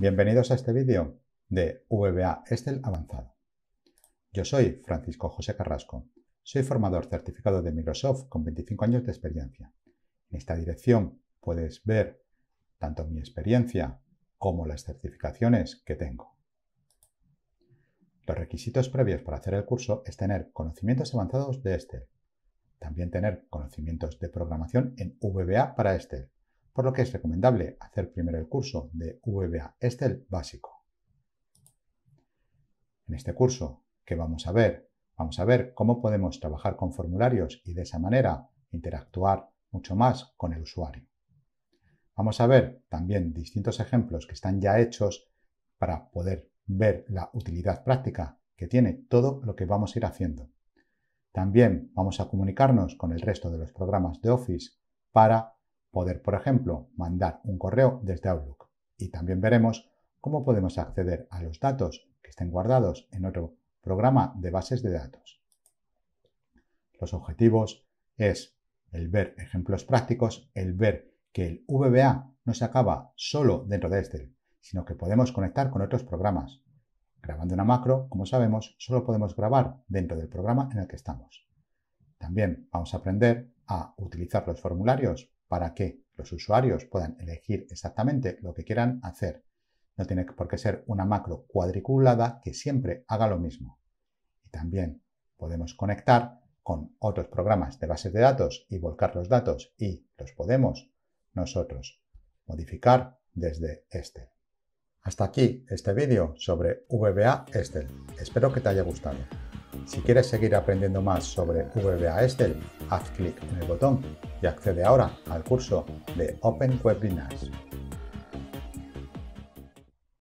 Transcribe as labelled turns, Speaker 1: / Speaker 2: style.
Speaker 1: Bienvenidos a este vídeo de VBA Excel Avanzado. Yo soy Francisco José Carrasco. Soy formador certificado de Microsoft con 25 años de experiencia. En esta dirección puedes ver tanto mi experiencia como las certificaciones que tengo. Los requisitos previos para hacer el curso es tener conocimientos avanzados de Estel. También tener conocimientos de programación en VBA para Estel por lo que es recomendable hacer primero el curso de VBA Excel básico. En este curso, que vamos a ver? Vamos a ver cómo podemos trabajar con formularios y de esa manera interactuar mucho más con el usuario. Vamos a ver también distintos ejemplos que están ya hechos para poder ver la utilidad práctica que tiene todo lo que vamos a ir haciendo. También vamos a comunicarnos con el resto de los programas de Office para poder, por ejemplo, mandar un correo desde Outlook. Y también veremos cómo podemos acceder a los datos que estén guardados en otro programa de bases de datos. Los objetivos es el ver ejemplos prácticos, el ver que el VBA no se acaba solo dentro de Excel, sino que podemos conectar con otros programas. Grabando una macro, como sabemos, solo podemos grabar dentro del programa en el que estamos. También vamos a aprender a utilizar los formularios para que los usuarios puedan elegir exactamente lo que quieran hacer. No tiene por qué ser una macro cuadriculada que siempre haga lo mismo. Y también podemos conectar con otros programas de bases de datos y volcar los datos y los podemos nosotros modificar desde este. Hasta aquí este vídeo sobre VBA Excel. Espero que te haya gustado. Si quieres seguir aprendiendo más sobre VBA Estel, haz clic en el botón y accede ahora al curso de Open Webinars.